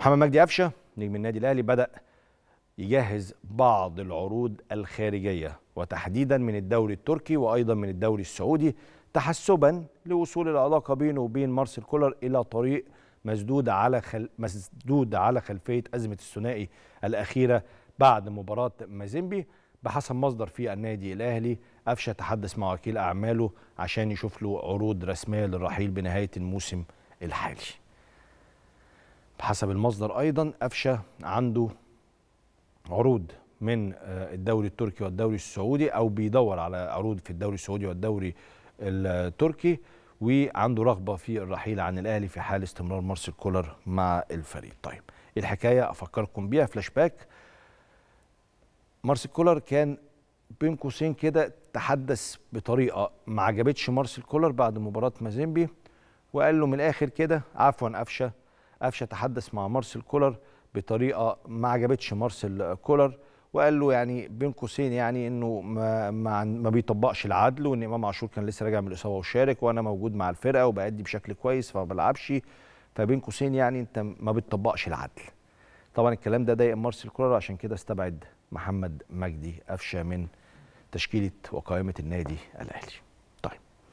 محمد مجدي قفشه نجم النادي الاهلي بدا يجهز بعض العروض الخارجيه وتحديدا من الدوري التركي وايضا من الدوري السعودي تحسبا لوصول العلاقه بينه وبين مارسيل كولر الى طريق مسدود على خل... مسدود على خلفيه ازمه الثنائي الاخيره بعد مباراه مازيمبي بحسب مصدر في النادي الاهلي قفشه تحدث مع وكيل اعماله عشان يشوف له عروض رسميه للرحيل بنهايه الموسم الحالي حسب المصدر أيضا أفشى عنده عروض من آه، الدوري التركي والدوري السعودي أو بيدور على عروض في الدوري السعودي والدوري التركي وعنده رغبة في الرحيل عن الأهلي في حال استمرار مارسيل كولر مع الفريق طيب إيه الحكاية أفكركم بيها فلاش باك مارسيل كولر كان بين قوسين كده تحدث بطريقه ما عجبتش مارسيل كولر بعد مباراه مازيمبي وقال له من الاخر كده عفوا قفشه قفشه تحدث مع مارسيل كولر بطريقه ما عجبتش مارسيل كولر وقال له يعني بين قوسين يعني انه ما, ما, ما بيطبقش العدل وان امام عاشور كان لسه راجع من الاصابه وشارك وانا موجود مع الفرقه وبأدي بشكل كويس فما بلعبش فبين قوسين يعني انت ما بتطبقش العدل. طبعا الكلام ده ضايق مارسيل كولر عشان كده استبعد محمد مجدي قفشه من تشكيله وقائمه النادي الاهلي.